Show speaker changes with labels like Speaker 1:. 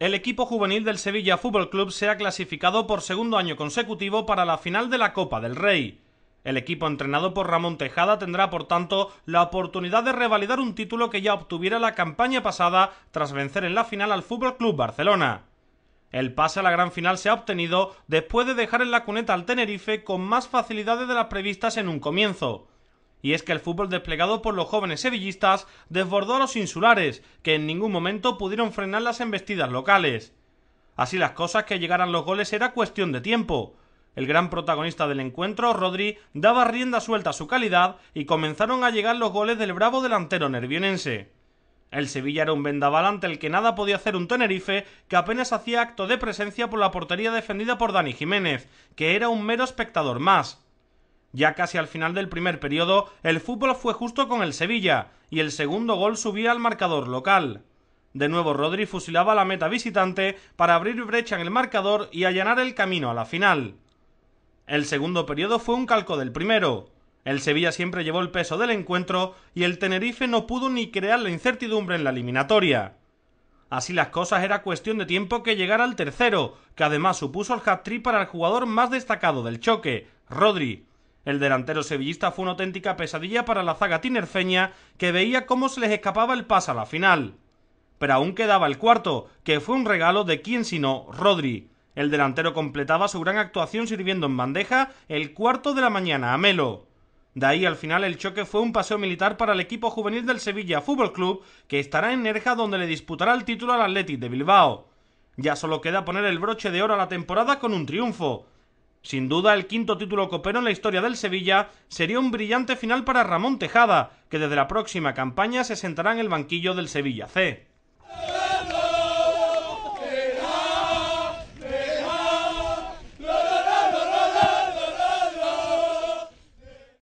Speaker 1: El equipo juvenil del Sevilla Fútbol Club se ha clasificado por segundo año consecutivo para la final de la Copa del Rey. El equipo entrenado por Ramón Tejada tendrá, por tanto, la oportunidad de revalidar un título que ya obtuviera la campaña pasada tras vencer en la final al Fútbol Club Barcelona. El pase a la gran final se ha obtenido después de dejar en la cuneta al Tenerife con más facilidades de las previstas en un comienzo. Y es que el fútbol desplegado por los jóvenes sevillistas desbordó a los insulares, que en ningún momento pudieron frenar las embestidas locales. Así las cosas que llegaran los goles era cuestión de tiempo. El gran protagonista del encuentro, Rodri, daba rienda suelta a su calidad y comenzaron a llegar los goles del bravo delantero nervionense. El Sevilla era un vendaval ante el que nada podía hacer un Tenerife que apenas hacía acto de presencia por la portería defendida por Dani Jiménez, que era un mero espectador más. Ya casi al final del primer periodo, el fútbol fue justo con el Sevilla, y el segundo gol subía al marcador local. De nuevo Rodri fusilaba la meta visitante para abrir brecha en el marcador y allanar el camino a la final. El segundo periodo fue un calco del primero. El Sevilla siempre llevó el peso del encuentro y el Tenerife no pudo ni crear la incertidumbre en la eliminatoria. Así las cosas era cuestión de tiempo que llegara el tercero, que además supuso el hat-trick para el jugador más destacado del choque, Rodri, el delantero sevillista fue una auténtica pesadilla para la zaga tinerfeña, que veía cómo se les escapaba el paso a la final. Pero aún quedaba el cuarto, que fue un regalo de quién sino Rodri. El delantero completaba su gran actuación sirviendo en bandeja el cuarto de la mañana a Melo. De ahí al final el choque fue un paseo militar para el equipo juvenil del Sevilla Fútbol Club, que estará en Nerja donde le disputará el título al Athletic de Bilbao. Ya solo queda poner el broche de oro a la temporada con un triunfo. Sin duda, el quinto título copero en la historia del Sevilla sería un brillante final para Ramón Tejada, que desde la próxima campaña se sentará en el banquillo del Sevilla C.